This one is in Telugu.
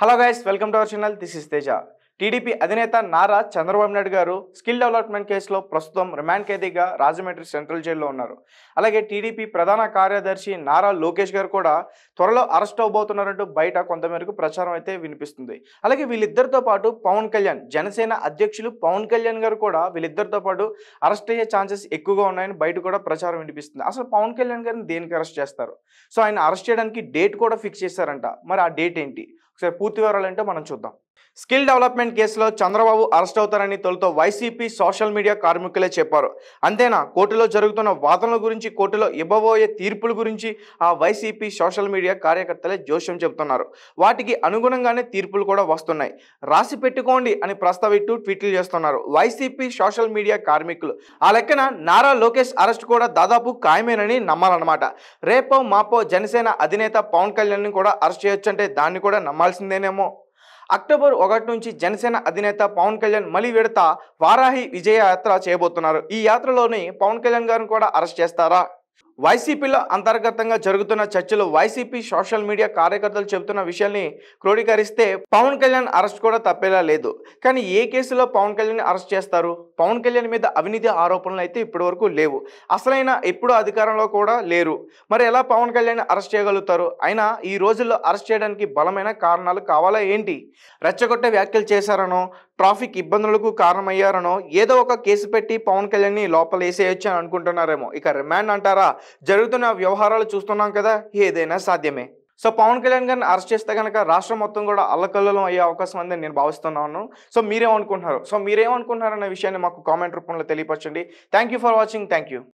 hello guys welcome to our channel this is Teja TDP అధినేత నారా చంద్రబాబు నాయుడు గారు స్కిల్ డెవలప్మెంట్ కేసులో ప్రస్తుతం రిమాండ్ ఖైదీగా రాజమండ్రి సెంట్రల్ జైల్లో ఉన్నారు అలాగే టీడీపీ ప్రధాన కార్యదర్శి నారా లోకేష్ గారు కూడా త్వరలో అరెస్ట్ అవబోతున్నారంటూ బయట కొంతమేరకు ప్రచారం అయితే వినిపిస్తుంది అలాగే వీళ్ళిద్దరితో పాటు పవన్ కళ్యాణ్ జనసేన అధ్యక్షులు పవన్ కళ్యాణ్ గారు కూడా వీళ్ళిద్దరితో పాటు అరెస్ట్ అయ్యే ఛాన్సెస్ ఎక్కువగా ఉన్నాయని బయట కూడా ప్రచారం వినిపిస్తుంది అసలు పవన్ కళ్యాణ్ గారిని దేనికి అరెస్ట్ చేస్తారు సో ఆయన అరెస్ట్ చేయడానికి డేట్ కూడా ఫిక్స్ చేశారంట మరి ఆ డేట్ ఏంటి ఒకసారి పూర్తి వివరాలంటే మనం చూద్దాం స్కిల్ డెవలప్మెంట్ కేసులో చంద్రబాబు అరెస్ట్ అవుతారని తొలుత వైసీపీ సోషల్ మీడియా కార్మికులే చెప్పారు అంతేనా కోర్టులో జరుగుతున్న వాదనల గురించి కోర్టులో ఇవ్వబోయే తీర్పుల గురించి ఆ వైసీపీ సోషల్ మీడియా కార్యకర్తలే జోష్యం చెబుతున్నారు వాటికి అనుగుణంగానే తీర్పులు కూడా వస్తున్నాయి రాసి పెట్టుకోండి అని ప్రస్తావిస్తూ ట్వీట్లు చేస్తున్నారు వైసీపీ సోషల్ మీడియా కార్మికులు ఆ లెక్కన నారా లోకేష్ అరెస్ట్ కూడా దాదాపు ఖాయమేనని నమ్మాలన్నమాట రేపో మాపో జనసేన అధినేత పవన్ కళ్యాణ్ని కూడా అరెస్ట్ చేయొచ్చంటే దాన్ని కూడా నమ్మాల్సిందేనేమో అక్టోబర్ ఒకటి నుంచి జనసేన అధినేత పవన్ కళ్యాణ్ మలి విడత వారాహి విజయ యాత్ర చేయబోతున్నారు ఈ యాత్రలోని పవన్ కళ్యాణ్ గారిని కూడా అరెస్ట్ చేస్తారా వైసీపీలో అంతర్గతంగా జరుగుతున్న చర్చలు వైసీపీ సోషల్ మీడియా కార్యకర్తలు చెబుతున్న విషయాన్ని క్రోడీకరిస్తే పవన్ కళ్యాణ్ అరెస్ట్ కూడా తప్పేలా లేదు కానీ ఏ కేసులో పవన్ కళ్యాణ్ అరెస్ట్ చేస్తారు పవన్ కళ్యాణ్ మీద అవినీతి ఆరోపణలు అయితే ఇప్పటివరకు లేవు అసలైన ఎప్పుడు అధికారంలో కూడా లేరు మరి ఎలా పవన్ కళ్యాణ్ అరెస్ట్ చేయగలుగుతారు అయినా ఈ రోజుల్లో అరెస్ట్ చేయడానికి బలమైన కారణాలు కావాలా ఏంటి రెచ్చగొట్టే వ్యాఖ్యలు చేశారనో ట్రాఫిక్ ఇబ్బందులకు కారణమయ్యారనో ఏదో ఒక కేసు పెట్టి పవన్ కళ్యాణ్ని లోపల వేసేయచ్చు అని అనుకుంటున్నారేమో ఇక రిమాండ్ అంటారా జరుగుతున్న వ్యవహారాలు చూస్తున్నాం కదా ఏదైనా సాధ్యమే సో పవన్ కళ్యాణ్ గారిని అరెస్ట్ చేస్తే కనుక రాష్ట్రం మొత్తం కూడా అల్లకల్లోలం అయ్యే అవకాశం ఉందని నేను భావిస్తున్నాను సో మీరేమనుకుంటున్నారు సో మీరేమనుకుంటున్నారు అనే విషయాన్ని మాకు కామెంట్ రూపంలో తెలియపరచండి థ్యాంక్ ఫర్ వాచింగ్ థ్యాంక్